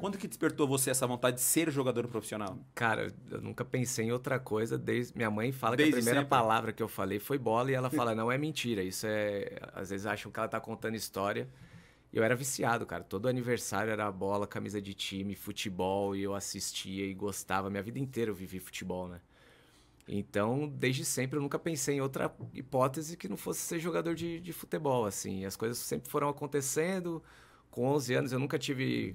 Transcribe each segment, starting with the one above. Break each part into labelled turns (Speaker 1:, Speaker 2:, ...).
Speaker 1: Quando que despertou você essa vontade de ser jogador profissional? Cara, eu nunca pensei em outra coisa. Desde minha mãe fala desde que a primeira sempre. palavra que eu falei foi bola e ela fala não é mentira. Isso é às vezes acham que ela tá contando história. Eu era viciado, cara. Todo aniversário era bola, camisa de time, futebol e eu assistia e gostava. Minha vida inteira eu vivi futebol, né? Então, desde sempre eu nunca pensei em outra hipótese que não fosse ser jogador de, de futebol, assim. As coisas sempre foram acontecendo. Com 11 anos eu nunca tive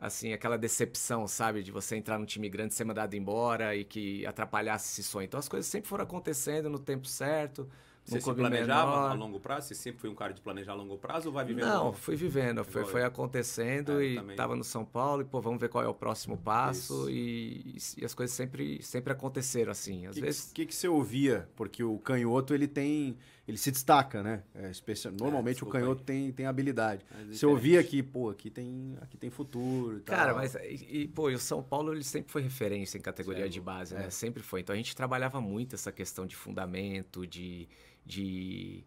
Speaker 1: assim, aquela decepção, sabe? De você entrar num time grande, ser mandado embora e que atrapalhasse esse sonho. Então as coisas sempre foram acontecendo no tempo certo, você se planejava menor. a longo prazo? Você sempre foi um cara de planejar a longo prazo ou vai vivendo? Não, longo? fui vivendo, foi, foi acontecendo é, e estava no São Paulo e, pô, vamos ver qual é o próximo passo e, e, as coisas sempre, sempre aconteceram assim.
Speaker 2: Às que, vezes... O que, que você ouvia? Porque o canhoto, ele tem, ele se destaca, né? É, especial, é, normalmente é, o canhoto tem, tem habilidade. Você ouvia que, pô, aqui tem, aqui tem futuro e tal. Cara, mas,
Speaker 1: e, e pô, o São Paulo, ele sempre foi referência em categoria de base, é. né? Sempre foi. Então a gente trabalhava muito essa questão de fundamento, de de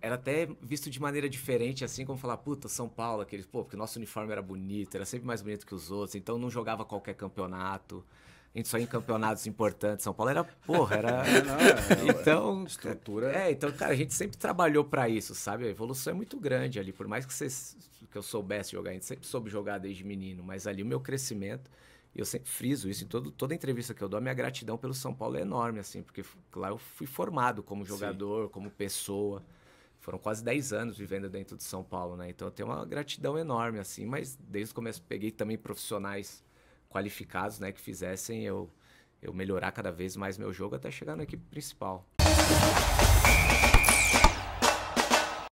Speaker 1: era até visto de maneira diferente, assim como falar, puta, São Paulo, aqueles, pô, porque nosso uniforme era bonito, era sempre mais bonito que os outros, então não jogava qualquer campeonato. A gente só ia em campeonatos importantes. São Paulo era, porra, era. É, então. Estrutura. É, então, cara, a gente sempre trabalhou para isso, sabe? A evolução é muito grande ali. Por mais que, que eu soubesse jogar, a gente sempre soube jogar desde menino, mas ali o meu crescimento eu sempre friso isso em todo, toda entrevista que eu dou, a minha gratidão pelo São Paulo é enorme, assim, porque lá eu fui formado como jogador, Sim. como pessoa. Foram quase 10 anos vivendo dentro de São Paulo, né? Então eu tenho uma gratidão enorme, assim, mas desde o começo peguei também profissionais qualificados, né, que fizessem eu, eu melhorar cada vez mais meu jogo até chegar na equipe principal.